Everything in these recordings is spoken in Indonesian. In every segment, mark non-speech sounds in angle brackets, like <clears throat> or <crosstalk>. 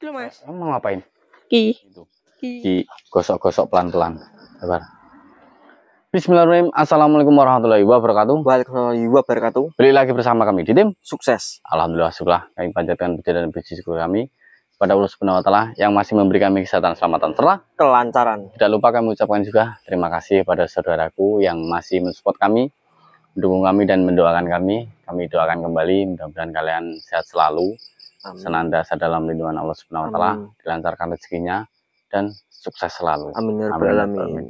dulu mas kamu mau ngapain ki itu. ki gosok-gosok pelan-pelan sabar Bismillahirrahmanirrahim. Assalamualaikum warahmatullahi wabarakatuh. Waalaikumsalam wabarakatuh. Balik lagi bersama kami di tim sukses. Alhamdulillah syukurlah kami panjatkan puja dan puji syukur kami pada Allah Subhanahu wa taala yang masih memberikan kami kesehatan, selamatan, serta kelancaran. Tidak lupa kami ucapkan juga terima kasih pada saudaraku yang masih mensupport kami, mendukung kami dan mendoakan kami. Kami doakan kembali mudah-mudahan kalian sehat selalu, Amin. senantiasa dalam lindungan Allah Subhanahu wa taala, dilancarkan rezekinya dan sukses selalu. Amin ya Amin. Amin. Amin.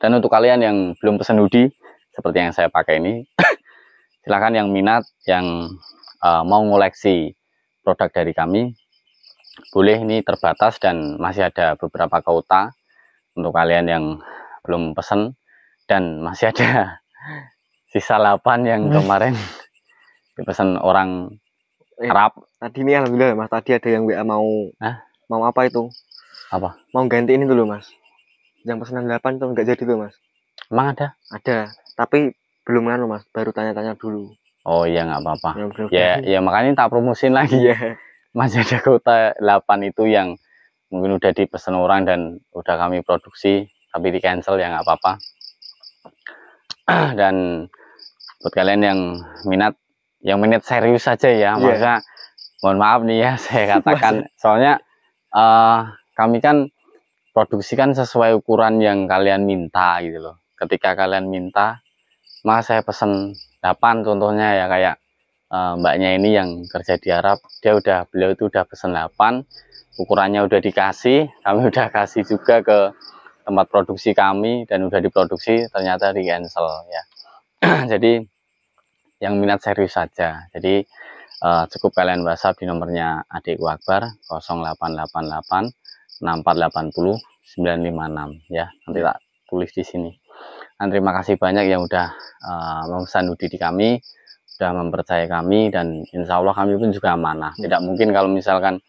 Dan untuk kalian yang belum pesan hoodie seperti yang saya pakai ini, <coughs> silahkan yang minat yang uh, mau ngoleksi produk dari kami boleh ini terbatas dan masih ada beberapa kota untuk kalian yang belum pesan dan masih ada <laughs> sisa 8 yang <laughs> kemarin dipesan orang eh, harap tadi nih alhamdulillah ya, mas tadi ada yang WA mau Hah? mau apa itu apa mau ganti ini dulu mas yang pesanan 8 tuh nggak jadi tuh mas emang ada ada tapi belum anu mas baru tanya-tanya dulu oh iya nggak apa-apa ya, ya ya makanya tak promosin lagi ya <laughs> mas ada kota 8 itu yang mungkin udah dipesan orang dan udah kami produksi tapi di cancel ya nggak apa-apa <clears throat> dan buat kalian yang minat yang menit serius saja ya yeah. masa mohon maaf nih ya <laughs> saya <laughs> katakan soalnya uh, kami kan produksi kan sesuai ukuran yang kalian minta gitu loh ketika kalian minta maka saya pesen 8 contohnya ya kayak uh, mbaknya ini yang kerja di Arab dia udah beliau itu udah pesen 8 ukurannya udah dikasih <laughs> kami udah kasih juga ke tempat produksi kami dan udah diproduksi ternyata di cancel ya <clears throat> jadi yang minat serius saja. Jadi uh, cukup kalian WhatsApp di nomornya Adik Akbar 0888 6480 956 ya. Nanti tak tulis di sini. Dan terima kasih banyak yang udah uh, memesan Udi di kami, sudah mempercayai kami dan insya Allah kami pun juga amanah. Tidak mungkin kalau misalkan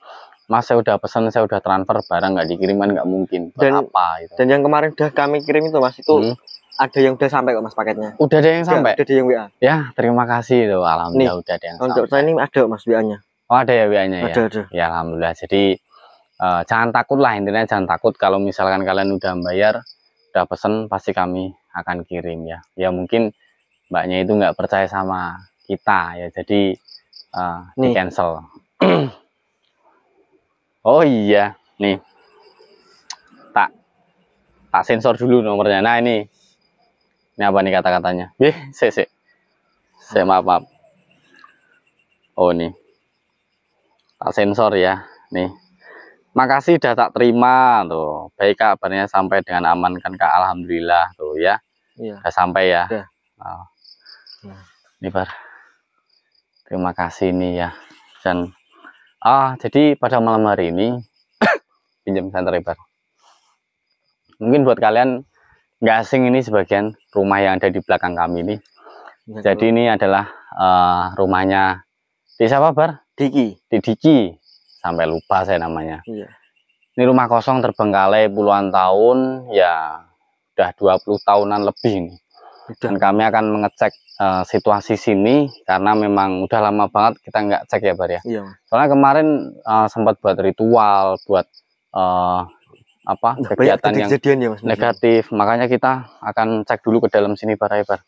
Mas saya udah pesan, saya udah transfer barang nggak dikiriman nggak mungkin. Dan, Berapa, gitu. dan yang kemarin udah kami kirim itu Mas itu hmm ada yang udah sampai kok mas paketnya udah ada yang sampai udah, ada yang WA ya terima kasih loh alhamdulillah Nih, udah ada yang untuk sampai. saya ini ada mas WA nya oh ada ya WA nya ya? ada, ya ada ya alhamdulillah jadi uh, jangan takut lah intinya jangan takut kalau misalkan kalian udah bayar udah pesen pasti kami akan kirim ya ya mungkin mbaknya itu nggak percaya sama kita ya jadi uh, di cancel <clears throat> oh iya nih tak tak sensor dulu nomornya nah ini ini apa nih kata-katanya? Eh, sih saya. Saya maaf, maaf. Oh, ini Tak sensor ya. Nih. Makasih udah tak terima tuh. Baik kabarnya sampai dengan aman kan Kak. Alhamdulillah tuh ya. Iya. Udah sampai ya. Iya. Oh. Nih, Bar. Terima kasih nih ya. Dan ah, jadi pada malam hari ini <coughs> pinjam senter Bar. Mungkin buat kalian nggak asing ini sebagian rumah yang ada di belakang kami ini. Ya, Jadi ini adalah uh, rumahnya di siapa Bar? Diki. Di Diki. Sampai lupa saya namanya. Iya. Ini rumah kosong terbengkalai puluhan tahun, ya udah 20 tahunan lebih ini. Dan kami akan mengecek uh, situasi sini karena memang udah lama banget kita nggak cek ya Bar ya. Iya. Soalnya kemarin uh, sempat buat ritual, buat uh, apa Banyak kegiatan yang ya, mas, negatif makanya kita akan cek dulu ke dalam sini para Ibar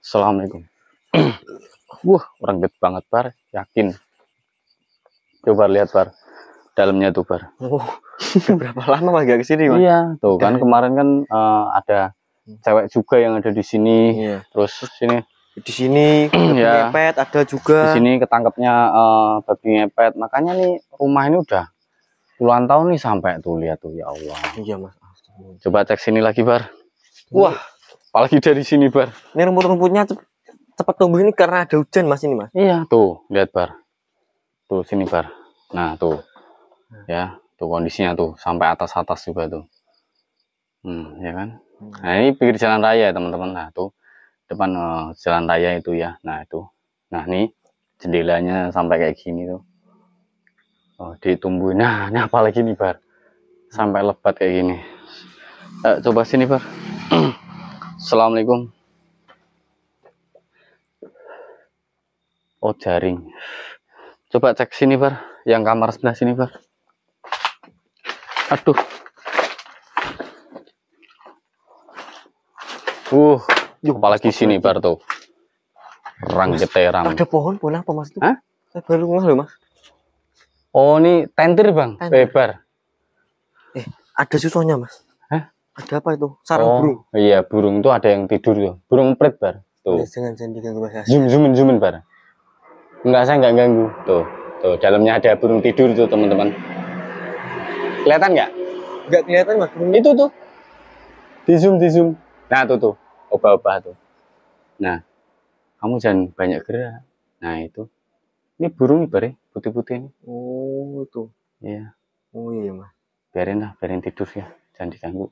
Assalamualaikum <clears throat> wah orang gede banget bar yakin coba lihat bar dalamnya tuh bar oh, berapa lama lagi gak kesini mas iya tuh kan kemarin kan uh, ada hmm. cewek juga yang ada di sini iya. terus sini di sini ya, ngepet ada juga di sini ketangkepnya uh, babi ngepet makanya nih rumah ini udah puluhan tahun nih sampai tuh lihat tuh ya Allah. Iya mas. Coba cek sini lagi bar. Wah, apalagi dari sini bar. Ini rumput-rumputnya cepat tumbuh ini karena ada hujan mas ini mas. Iya tuh lihat bar. Tuh sini bar. Nah tuh nah. ya tuh kondisinya tuh sampai atas atas juga tuh. Hmm ya kan. Hmm. Nah ini pinggir jalan raya teman-teman. Nah tuh depan uh, jalan raya itu ya. Nah itu. Nah ini jendelanya sampai kayak gini tuh oh, ditumbuhin nah ini nah, apalagi nih bar sampai lebat kayak gini eh, coba sini bar <clears throat> assalamualaikum oh jaring coba cek sini bar yang kamar sebelah sini bar aduh uh yuk apalagi sini bar tuh rang mas, ada pohon pohon apa mas Hah? Saya eh, baru ngelah loh mas Oh, ini tentir, Bang. Tentir. Lebar. Eh, ada susunya, Mas. Hah? Ada apa itu? Sarang oh, burung. Iya, burung itu ada yang tidur tuh. Burung perit, Bar. Tuh. Iya, jangan jangan diganggu, Mas. Zoom, zoom, zoom, Bar. Enggak, saya enggak ganggu. Tuh. Tuh, dalamnya ada burung tidur tuh, teman-teman. Kelihatan enggak? Enggak kelihatan, Mas. Burung. Itu tuh. Di zoom, di zoom. Nah, tuh tuh. Oba-oba tuh. Nah, kamu jangan banyak gerak. Nah, itu. Ini burung, Bar. Ya putih-putih ini. Oh, itu. Iya. Oh iya, iya, Mas. Biarin lah, biarin tidur ya. Jangan diganggu.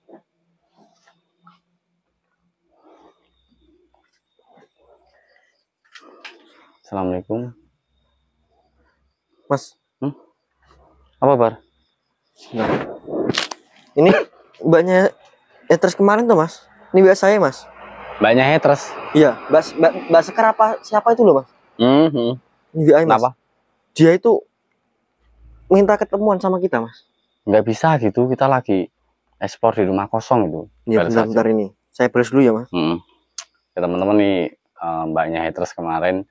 Assalamualaikum. Mas. Hmm? Apa, Bar? Nah. Ini banyak haters kemarin tuh, Mas. Ini biasa ya, Mas. Banyak haters. Iya, bahas bahas apa siapa itu loh, Mas? Mm -hmm. Ini Mas. Kenapa? dia itu minta ketemuan sama kita mas nggak bisa gitu kita lagi ekspor di rumah kosong itu ya bentar, bentar ini saya beres dulu ya mas hmm. ya teman-teman nih eh, mbaknya haters kemarin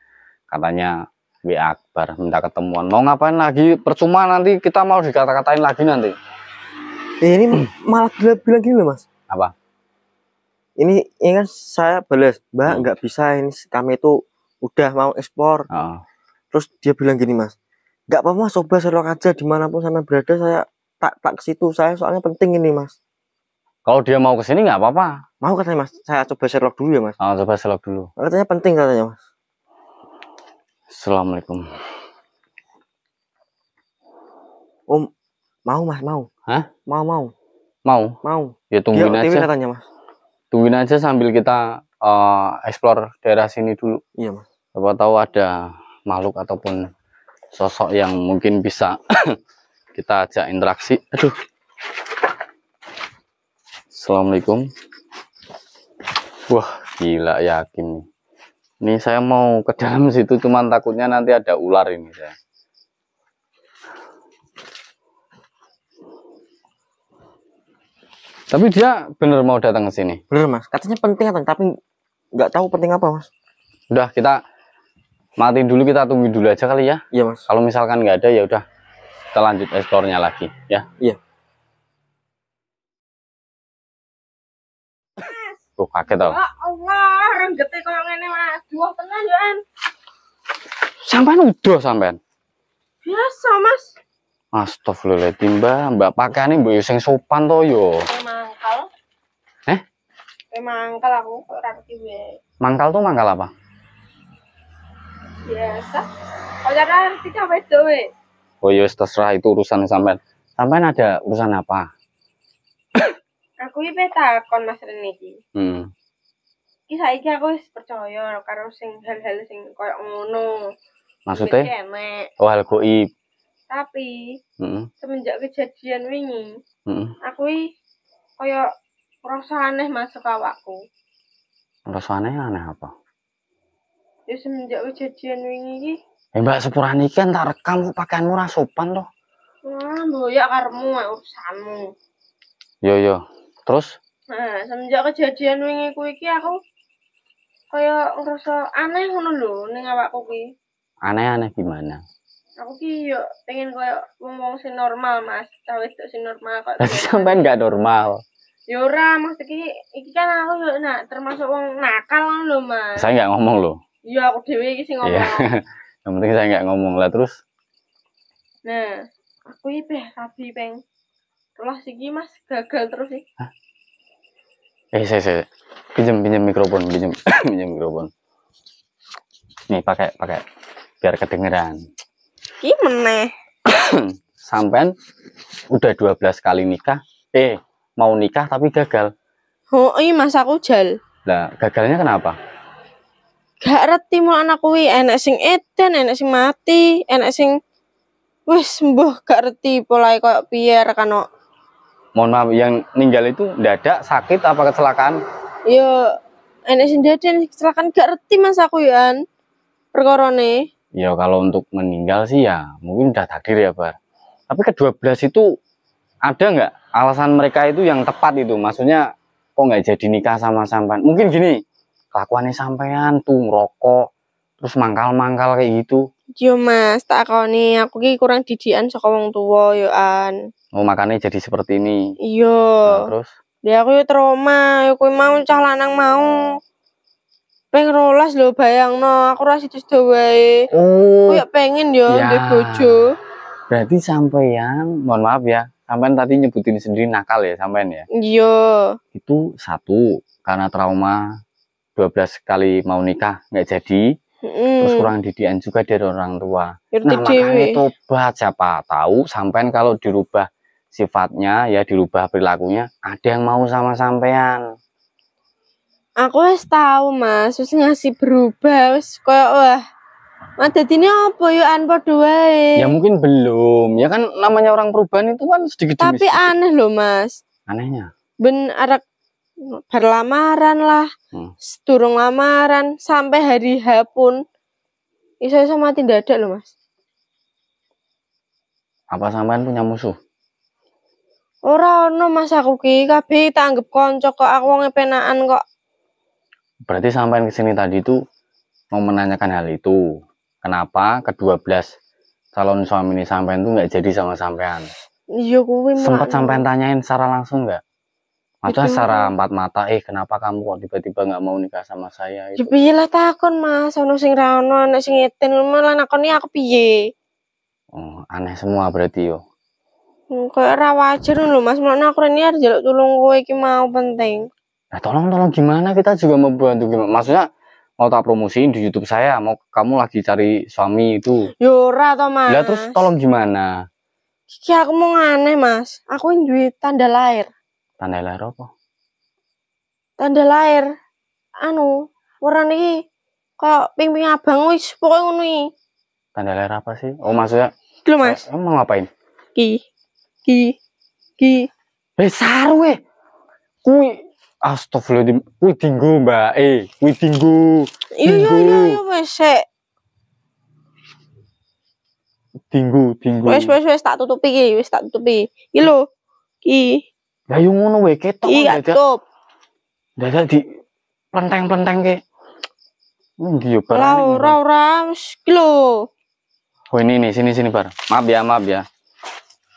katanya bi Akbar minta ketemuan mau ngapain lagi percuma nanti kita mau dikata-katain lagi nanti eh, ini <clears throat> malah gila bilang gini mas apa ini ini kan saya beres, mbak hmm. nggak hmm. bisa ini kami itu udah mau ekspor oh ah terus dia bilang gini mas nggak apa-apa mas coba Sherlock aja dimanapun sana berada saya tak tak ke situ saya soalnya penting ini mas kalau dia mau ke sini nggak apa-apa mau katanya mas saya coba Sherlock dulu ya mas oh, coba Sherlock dulu katanya penting katanya mas Assalamualaikum Om mau mas mau Hah? mau mau mau mau ya tungguin dia, aja katanya mas tungguin aja sambil kita uh, explore daerah sini dulu iya mas apa tahu ada makhluk ataupun sosok yang mungkin bisa <coughs> kita ajak interaksi. Aduh. Assalamualaikum. Wah, gila yakin nih. Ini saya mau ke dalam <laughs> situ cuman takutnya nanti ada ular ini saya. Tapi dia bener mau datang ke sini. Bener mas, katanya penting kan, tapi nggak tahu penting apa mas. Udah kita matiin dulu kita tunggu dulu aja kali ya iya mas kalau misalkan nggak ada ya udah kita lanjut eksplornya lagi ya iya tuh kaget tau sampai ya Allah renggete mas dua tengah ya Sampai udah sampean biasa mas Astagfirullahaladzim mbak mbak ini mbak yuseng sopan toh yo eh? mangkal eh mangkal aku mangkal tuh mangkal apa biasa oh jangan tiga sampai dewe oh yes terserah itu urusan sampean sampean ada urusan apa <coughs> aku ini kon mas Reni iki hmm. iki saiki aku wis percaya karo sing hal-hal sing koyo ngono maksudnya oh hal goib tapi hmm. semenjak kejadian wingi hmm. aku iki koyo rasa aneh masuk awakku rasa aneh aneh apa Ya semenjak kejadian wingi iki. Eh Mbak sepurane iki kan tak rekam pakaianmu ra sopan to. Wah, mboyak karmu urusanmu. Yo yo. Terus? Nah, semenjak kejadian wingi ku iki aku kaya ngerasa aneh ngono lho ning awakku kuwi. Aneh-aneh gimana? Aku ki yo pengen kaya wong-wong sing normal, Mas. Tahu itu sing normal kok. Tapi sampean enggak normal. Yora, ya Mas, iki kan aku yo nak termasuk wong nakal lho, Mas. Saya nggak ngomong lho. Iya, aku dewe iki sing iya. ngomong. Yeah. <laughs> yang penting saya nggak ngomong lah terus. Nah, aku iki peh peng kelas iki Mas gagal terus iki. Eh, saya saya pinjam pinjam mikrofon, pinjam <coughs> pinjam mikrofon. Nih, pakai pakai biar kedengeran. Ki meneh. <coughs> Sampean udah 12 kali nikah, eh mau nikah tapi gagal. Oh, iya Mas aku jal. Nah, gagalnya kenapa? gak reti mau anak kuwi enek sing edan enek sing mati enek sing wis sembuh gak reti polae koyo piye rekano mohon maaf yang ninggal itu dadak sakit apa kecelakaan yo enek sing dadak kecelakaan gak reti mas aku yan perkorone ya kalau untuk meninggal sih ya mungkin udah takdir ya bar tapi ke belas itu ada nggak alasan mereka itu yang tepat itu maksudnya kok nggak jadi nikah sama sampan mungkin gini kelakuannya sampean tuh ngerokok terus mangkal-mangkal kayak gitu yo mas tak kau nih aku ki kurang didi'an sama wong tua yo an oh makanya jadi seperti ini iya nah, terus dia aku yuk trauma yuk aku mau cah lanang mau pengen rolas bayang no aku itu sudah baik oh koyo pengen yo ya. di bojo berarti sampean mohon maaf ya sampean tadi nyebutin sendiri nakal ya sampean ya iya itu satu karena trauma 12 kali mau nikah nggak jadi mm. terus kurang didian juga dari orang tua Yurti nah makanya tobat siapa tahu sampean kalau dirubah sifatnya ya dirubah perilakunya ada yang mau sama sampean aku harus tahu mas terus ngasih berubah terus kayak wah Madat ini apa yuk dua Ya mungkin belum. Ya kan namanya orang perubahan itu kan sedikit Tapi demis. aneh loh, Mas. Anehnya. Ben arak berlamaran lah hmm. turun lamaran sampai hari H pun iso iso mati dadak loh mas apa sampean punya musuh Orang no mas aku ki kabeh tanggep konco kok aku wong penaan kok berarti sampean kesini tadi itu mau menanyakan hal itu kenapa kedua belas calon suami ini sampean tuh nggak jadi sama sampean iya kuwi sempat sampean tanyain secara langsung nggak Mata Sarah empat mata, eh kenapa kamu kok tiba-tiba nggak -tiba mau nikah sama saya? Itu. Ya piye lah takon mas, ono sing rano ono, sing ngeten, malah nakoni aku piye? Oh, aneh semua berarti yo. Hmm, kau ra wajar lho mas, malah aku ini harus jalan tolong kowe iki mau penting. Nah tolong tolong gimana kita juga mau bantu gimana? Maksudnya mau tak promosiin di YouTube saya, mau kamu lagi cari suami itu. Yo ya, ra to mas. Lah terus tolong gimana? Kiki aku mau aneh mas, aku duit tanda lahir. Tanda lahir apa? Tanda lahir anu warna ini kok pink-pink abang wis pokoknya ngono iki. Tanda lahir apa sih? Oh maksudnya Lho Mas. Eh, mau ngapain? Ki. Ki. Ki. Besar eh, weh. Kuwi di. Kuwi tinggu Mbak. Eh, kuwi tinggu. Iya iya iya wis iya, tinggu. tinggu. wes, wes wes tak tutupi iki, wes tak tutupi. Iki lho. Ki. Ya yo ngono wae ketok Iya, top. Dadak di plenteng-plenteng ke. Ndi yo barang. Lah ora ora wis ki lho. Oh ini nih sini sini bar. Maaf ya, maaf ya.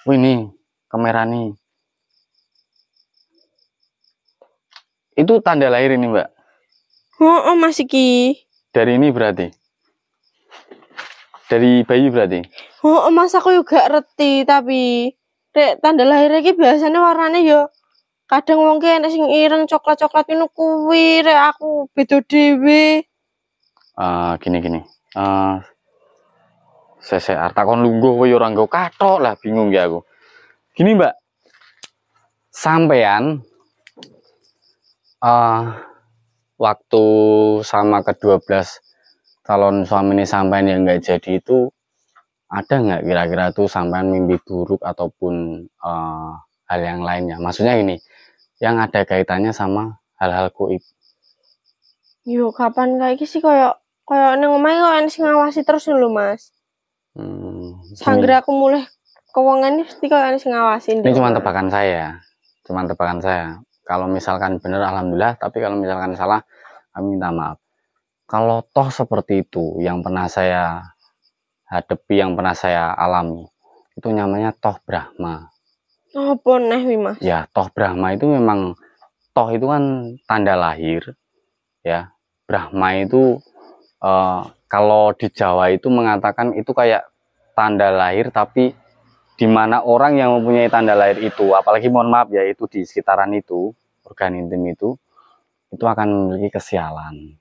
Oh ini kamera nih. Itu tanda lahir ini, Mbak. Oh, oh masih ki. Dari ini berarti. Dari bayi berarti. Oh, oh masa aku juga reti tapi Rek tanda lahir iki biasanya warnanya yo ya kadang wong ki enek sing ireng coklat-coklat ngono kuwi rek aku beda dhewe. Ah uh, gini gini. Ah uh, sese arta kon lungguh kowe ya ora nggo katok lah bingung ya aku. Gini, Mbak. Sampean uh, ah, waktu sama ke belas calon suami ini sampean yang nggak jadi itu ada nggak kira-kira tuh sampean mimpi buruk ataupun uh, hal yang lainnya? Maksudnya ini, yang ada kaitannya sama hal-hal kuib. Yuk, kapan kayak sih koyo koyo neng omahe kok enak ngawasi terus dulu Mas. Hmm. Sanggir aku mulai ini, pasti kok enak ngawasin. Ini cuma tebakan saya. Cuma tebakan saya. Kalau misalkan benar alhamdulillah, tapi kalau misalkan salah kami minta maaf. Kalau toh seperti itu yang pernah saya hadapi yang pernah saya alami itu namanya toh Brahma. Oh, boneh Mas. Ya, toh Brahma itu memang toh itu kan tanda lahir ya. Brahma itu uh, kalau di Jawa itu mengatakan itu kayak tanda lahir tapi di mana orang yang mempunyai tanda lahir itu apalagi mohon maaf ya itu di sekitaran itu organ intim itu itu akan memiliki kesialan.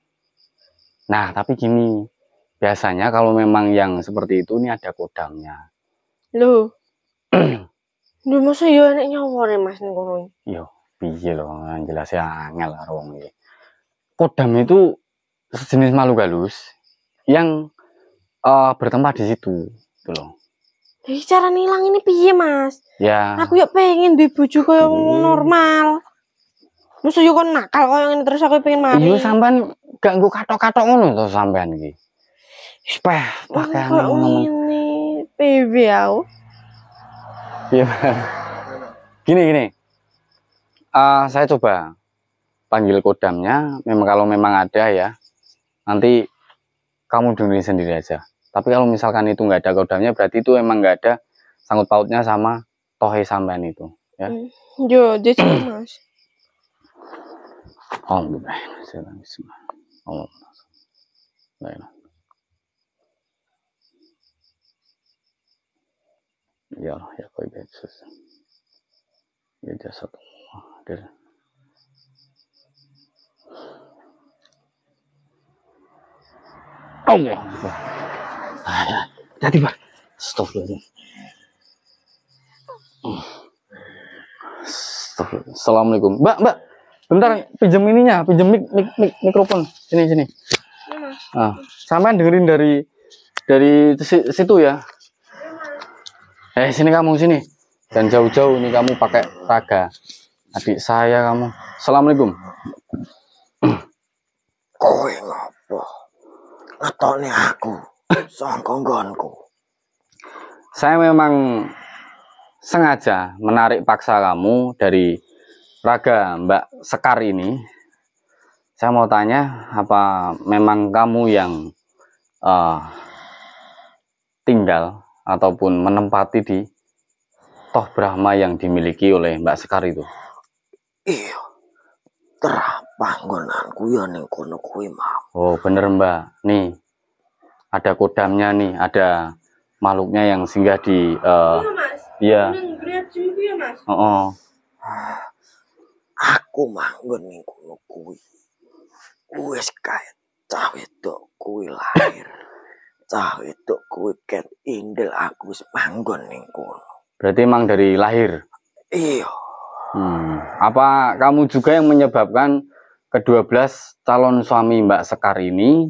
Nah, tapi gini, Biasanya kalau memang yang seperti itu ini ada kodamnya. Lu. <clears throat> Lu masa ya enek nyawor ya Mas ngono. Yo, piye lho, jelas ya angel wong iki. Kodam itu sejenis malu galus yang uh, bertempat di situ, gitu loh. Jadi cara nilang ini piye, Mas? Ya. Aku yuk pengen duwe bojo koyo hmm. normal. Maksudnya kok nakal nakal yang ini terus aku pengen mati. Iya sampean gak nggo kato-kato ngono tuh sampean gitu. Spah, pakai oh, Ini PB kan aku. Iya. gini gini. Uh, saya coba panggil kodamnya. Memang kalau memang ada ya, nanti kamu dengerin sendiri aja. Tapi kalau misalkan itu nggak ada kodamnya, berarti itu emang nggak ada sangkut pautnya sama tohe sampean itu. Ya. Hmm. Yo, jadi <clears throat> mas. Oh, Bismillah. Oh, Baik. ya koi bensus ya jasad Allah كده Allah Jadi pak stop dulu Stop. Assalamualaikum Mbak mbak Bentar pinjem ininya Pinjem mik, mik, mik, mikrofon Sini sini nah, sampean dengerin dari Dari situ ya eh sini kamu sini dan jauh-jauh ini kamu pakai raga adik saya kamu assalamualaikum kowe ngopo ngetone aku sangka saya memang sengaja menarik paksa kamu dari raga Mbak Sekar ini saya mau tanya apa memang kamu yang uh, tinggal ataupun menempati di toh Brahma yang dimiliki oleh Mbak Sekar itu? Iya. Terah panggonanku ya ning kono kuwi, Mam. Oh, bener, Mbak. Nih. Ada kodamnya nih, ada makhluknya yang singgah di uh, iya, eh, Mas. Iya. Ya, Mas. Oh, oh. Aku manggon ning kono kuwi. Wis kae cah wedok kuwi lahir. Tahu itu kuiket indel aku semanggon ning kono. Berarti emang dari lahir. Iya. Hmm. Apa kamu juga yang menyebabkan kedua belas calon suami Mbak Sekar ini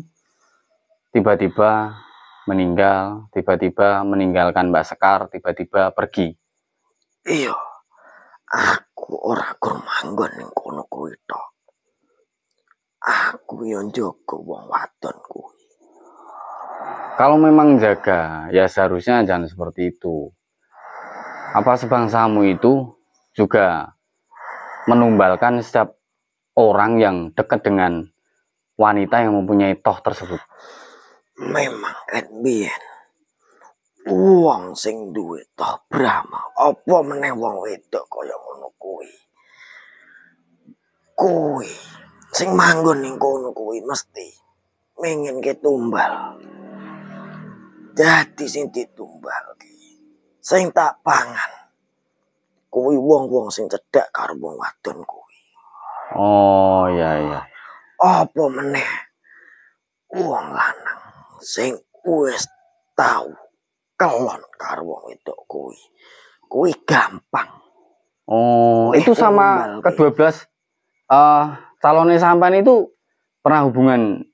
tiba-tiba meninggal, tiba-tiba meninggalkan Mbak Sekar, tiba-tiba pergi? Iya. Aku ora kur manggon ning kono kuwi Aku yang njogo wong wadon kuwi. Kalau memang jaga, ya seharusnya jangan seperti itu. Apa sebangsamu itu juga menumbalkan setiap orang yang dekat dengan wanita yang mempunyai toh tersebut. Memang kan biyen uang sing duit toh Brahma apa meneh wong wedok kaya ngono kui kui sing manggon ning kono kui mesti mengen ketumbal dadi sing ki, sing tak pangan kuwi wong-wong sing cedhak karo wong wadon kuwi oh iya iya apa meneh wong lanang sing wis tau kelon karo wong wedok kuwi kuwi gampang oh Wih, itu sama ke-12 eh uh, calonnya sampan itu pernah hubungan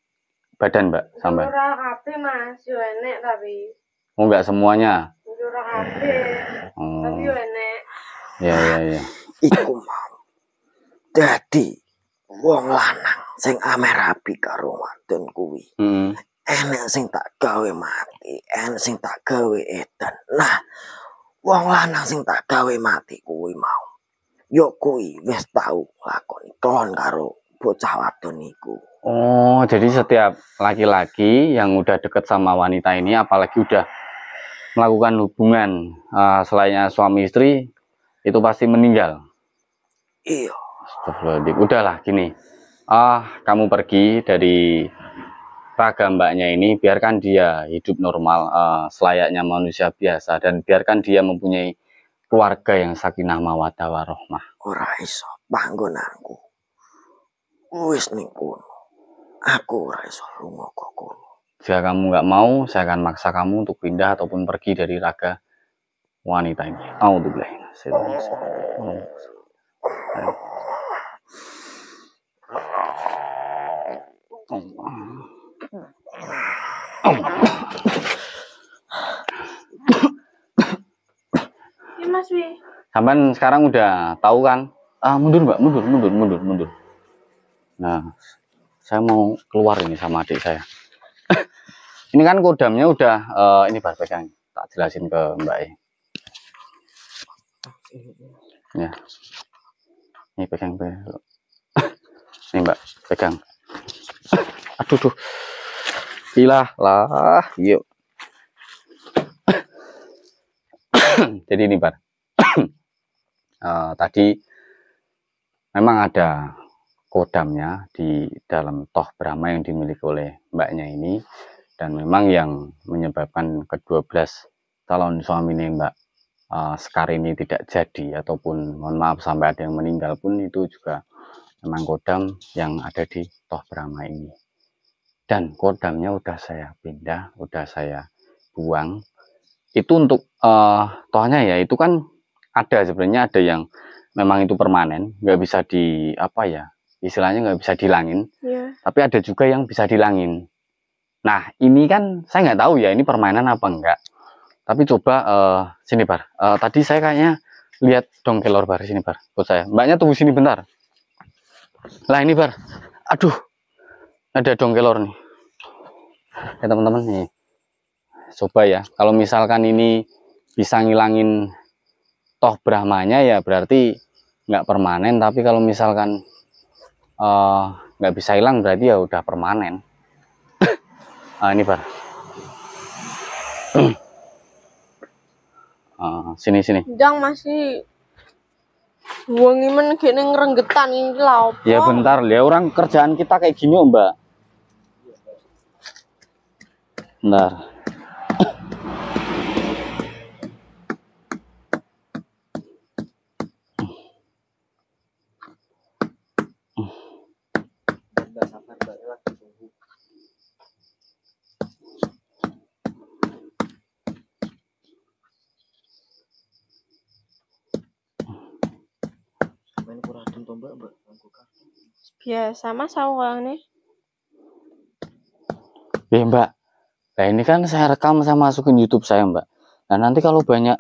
badan mbak sampai kurang api mas yo enek tapi oh enggak semuanya kurang api oh. tapi enek ya ya ya iku mau jadi wong lanang sing amer api karo wadon kuwi hmm. enek sing tak gawe mati enek sing tak gawe edan nah wong lanang sing tak gawe mati kuwi mau yo kuwi wis tau lakoni klon karo bocah wadon niku. Oh, jadi setiap laki-laki yang udah deket sama wanita ini, apalagi udah melakukan hubungan uh, eh, selainnya eh, suami istri, itu pasti meninggal. Iya. Astagfirullahaladzim. Udahlah, gini. Ah, uh, kamu pergi dari raga mbaknya ini, biarkan dia hidup normal uh, selayaknya manusia biasa dan biarkan dia mempunyai keluarga yang sakinah mawadah warohmah. Oh iso aku. Wis ning kono. Aku ora iso lunga kok kono. Jika kamu nggak mau, saya akan maksa kamu untuk pindah ataupun pergi dari raga wanita ini. Audzubillah. Ya Mas Wi. Sampai sekarang udah tahu kan? Ah, mundur Mbak, mundur, mundur, mundur, mundur. Nah, saya mau keluar ini sama adik saya. <laughs> ini kan kodamnya udah uh, ini bar pegang. Tak jelasin ke Mbak E. Ya. Ini pegang belok. <laughs> Ini Mbak, pegang. <laughs> Aduh tuh. Ilah lah, yuk. <coughs> Jadi ini Bar. uh, <coughs> tadi memang ada kodamnya di dalam toh Brahma yang dimiliki oleh mbaknya ini dan memang yang menyebabkan ke-12 calon suami ini mbak uh, Sekar ini tidak jadi ataupun mohon maaf sampai ada yang meninggal pun itu juga memang kodam yang ada di toh Brahma ini dan kodamnya udah saya pindah udah saya buang itu untuk uh, tohnya ya itu kan ada sebenarnya ada yang memang itu permanen nggak bisa di apa ya istilahnya nggak bisa dilangin yeah. tapi ada juga yang bisa dilangin nah ini kan saya nggak tahu ya ini permainan apa enggak tapi coba uh, sini bar uh, tadi saya kayaknya lihat dongkelor kelor bar sini bar buat saya mbaknya tunggu sini bentar lah ini bar aduh ada dongkelor nih ya teman-teman nih coba ya kalau misalkan ini bisa ngilangin toh brahmanya ya berarti nggak permanen tapi kalau misalkan Eh, nggak uh, bisa hilang berarti ya udah permanen uh, <laughs> ini bar uh, <clears throat> sini sini jang masih wangi men ngerenggetan ini lah ya bentar ya orang kerjaan kita kayak gini mbak bentar Ya, sama nih. Ya, Mbak. Nah, ini kan saya rekam saya masukin YouTube saya, Mbak. Nah, nanti kalau banyak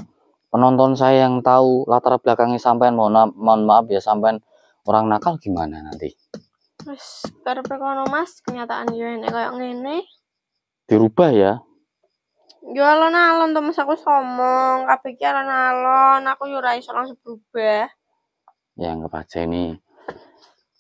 penonton saya yang tahu latar belakangnya sampean mohon, maaf, mohon maaf ya sampean orang nakal gimana nanti? Wis karepe Mas, kenyataan juga kayak koyo ngene. Dirubah ya. Jualan alon-alon Mas aku somong, kabeh alon-alon, aku yo seorang langsung berubah. Ya anggap ini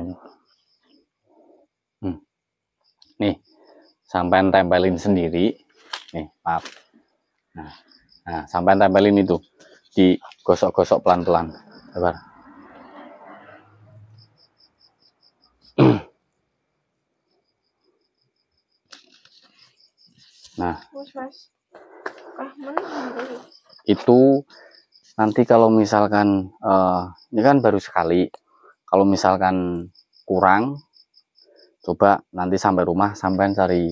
ini. Hmm. Nih, sampai tempelin sendiri. Nih, maaf. Nah, nah sampai tempelin itu digosok-gosok pelan-pelan. Sabar. <clears throat> nah. Ah, itu nanti kalau misalkan uh, ini kan baru sekali kalau misalkan kurang coba nanti sampai rumah sampai cari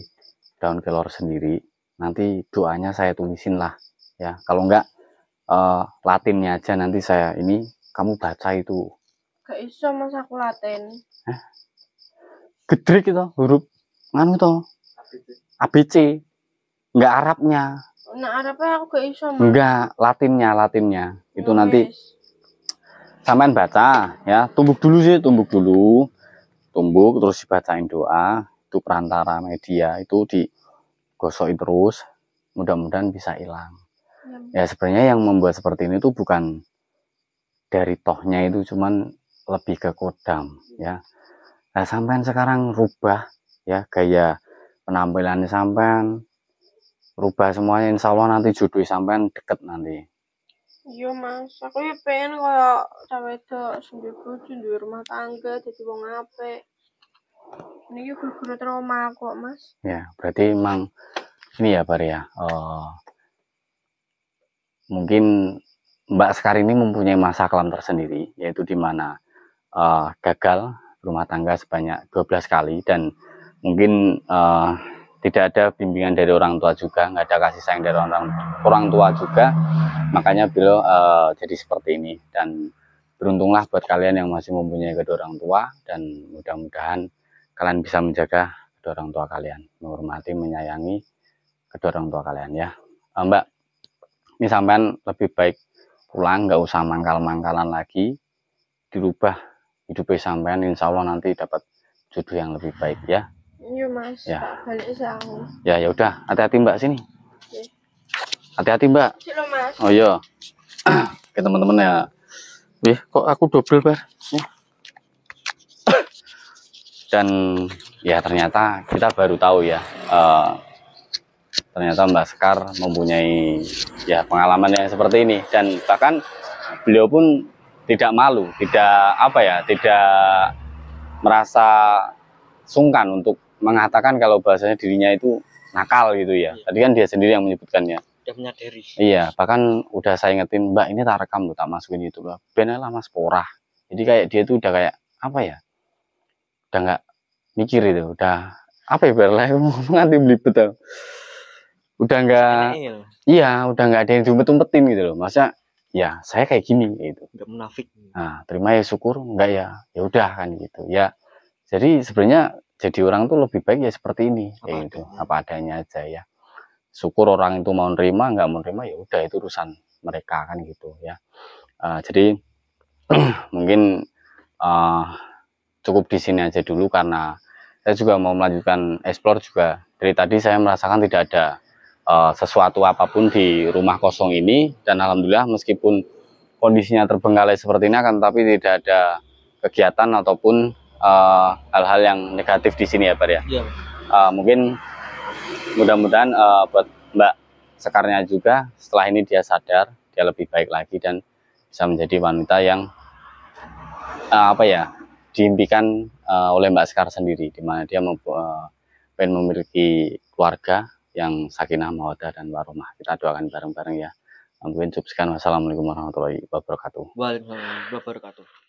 daun kelor sendiri nanti doanya saya tulisin lah ya kalau enggak uh, latinnya aja nanti saya ini kamu baca itu gak bisa mas aku latin gedrik itu huruf nganu itu ABC enggak Arabnya nah Arabnya aku gak iso enggak latinnya latinnya itu nanti oh, samain baca ya tumbuk dulu sih tumbuk dulu tumbuk terus dibacain doa itu perantara media itu digosokin terus mudah-mudahan bisa hilang hmm. ya sebenarnya yang membuat seperti ini itu bukan dari tohnya itu cuman lebih ke kodam ya nah, sampean sekarang rubah ya gaya penampilan sampean rubah semuanya insya Allah nanti jodoh sampean deket nanti Iya mas, aku ya pengen kalau cawe itu sendiri bucu di rumah tangga jadi wong ape? Ini juga ya guru trauma kok mas. Ya, berarti emang ini ya Pak ya. Oh, mungkin Mbak sekarang ini mempunyai masa kelam tersendiri, yaitu di mana uh, gagal rumah tangga sebanyak 12 kali dan mungkin uh, tidak ada bimbingan dari orang tua juga nggak ada kasih sayang dari orang orang tua juga makanya beliau uh, jadi seperti ini dan beruntunglah buat kalian yang masih mempunyai kedua orang tua dan mudah-mudahan kalian bisa menjaga kedua orang tua kalian menghormati menyayangi kedua orang tua kalian ya uh, mbak ini sampean lebih baik pulang nggak usah mangkal-mangkalan lagi dirubah hidupnya sampean insya Allah nanti dapat judul yang lebih baik ya Iya mas. Ya. Balik Ya ya udah. Hati-hati mbak sini. Hati-hati mbak. Silo, mas. Oh iya. <clears throat> Oke teman-teman ya. Wih kok aku double bar. <clears throat> Dan ya ternyata kita baru tahu ya. Uh, ternyata Mbak Sekar mempunyai ya pengalaman yang seperti ini dan bahkan beliau pun tidak malu, tidak apa ya, tidak merasa sungkan untuk mengatakan kalau bahasanya dirinya itu nakal gitu ya. Iya. Tadi kan dia sendiri yang menyebutkannya. Udah menyadari. Iya, bahkan udah saya ingetin, Mbak ini tak rekam tuh, tak masukin YouTube gitu lah. Mas Porah. Jadi kayak dia tuh udah kayak apa ya? Udah nggak mikir itu, udah apa ya lah <laughs> nganti belibet betul Udah nggak, iya, udah nggak ada yang diumpet-umpetin gitu loh. Masa ya saya kayak gini gitu. udah munafik. Nah, terima ya syukur, enggak ya, ya udah kan gitu. Ya, jadi sebenarnya jadi orang tuh lebih baik ya seperti ini apa ya itu apa adanya aja ya syukur orang itu mau nerima nggak mau nerima ya udah itu urusan mereka kan gitu ya uh, jadi <clears throat> mungkin uh, cukup di sini aja dulu karena saya juga mau melanjutkan explore juga dari tadi saya merasakan tidak ada uh, sesuatu apapun di rumah kosong ini dan alhamdulillah meskipun kondisinya terbengkalai seperti ini akan tapi tidak ada kegiatan ataupun Eh, hal-hal uh, yang negatif di sini ya Pak ya. ya. Uh, mungkin mudah-mudahan uh, buat Mbak sekarnya juga setelah ini dia sadar dia lebih baik lagi dan bisa menjadi wanita yang uh, apa ya diimpikan uh, oleh Mbak Sekar sendiri di mana dia mau uh, memiliki keluarga yang sakinah mawadah dan warumah kita doakan bareng-bareng ya. Mungkin cukup sekian. Wassalamualaikum warahmatullahi wabarakatuh. Waalaikumsalam warahmatullahi wabarakatuh.